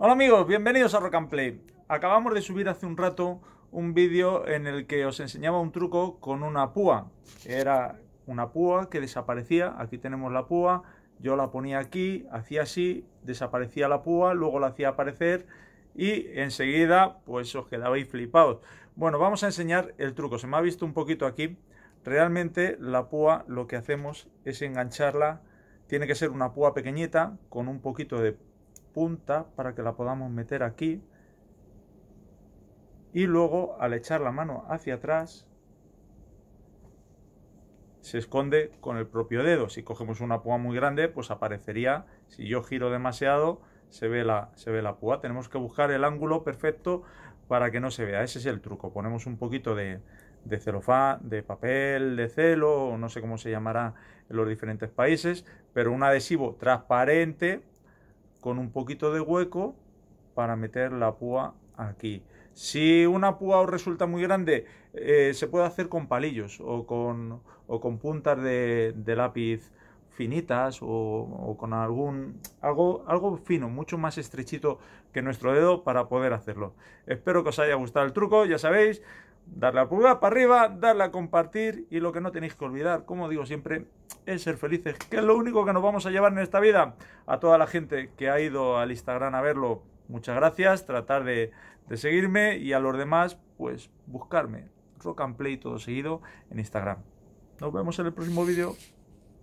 Hola amigos, bienvenidos a Rock and Play. Acabamos de subir hace un rato un vídeo en el que os enseñaba un truco con una púa. Era una púa que desaparecía, aquí tenemos la púa, yo la ponía aquí, hacía así, desaparecía la púa, luego la hacía aparecer y enseguida pues os quedabais flipados. Bueno, vamos a enseñar el truco, se me ha visto un poquito aquí. Realmente la púa lo que hacemos es engancharla, tiene que ser una púa pequeñita con un poquito de punta para que la podamos meter aquí y luego al echar la mano hacia atrás se esconde con el propio dedo. Si cogemos una púa muy grande, pues aparecería, si yo giro demasiado, se ve la, se ve la púa. Tenemos que buscar el ángulo perfecto para que no se vea. Ese es el truco. Ponemos un poquito de, de celofán, de papel, de celo, no sé cómo se llamará en los diferentes países, pero un adhesivo transparente con un poquito de hueco para meter la púa aquí. Si una púa os resulta muy grande, eh, se puede hacer con palillos o con, o con puntas de, lápiz finitas o, con algún algo, algo fino, mucho más estrechito que nuestro dedo para poder hacerlo. Espero que os haya gustado el truco, ya sabéis, dar la pulgar para arriba, darle a compartir y lo que no tenéis que olvidar, como digo siempre, es ser felices, que es lo único que nos vamos a llevar en esta vida. A toda la gente que ha ido al Instagram a verlo, muchas gracias, tratar de, de seguirme y a los demás, pues buscarme. Rock and Play todo seguido en Instagram. Nos vemos en el próximo vídeo.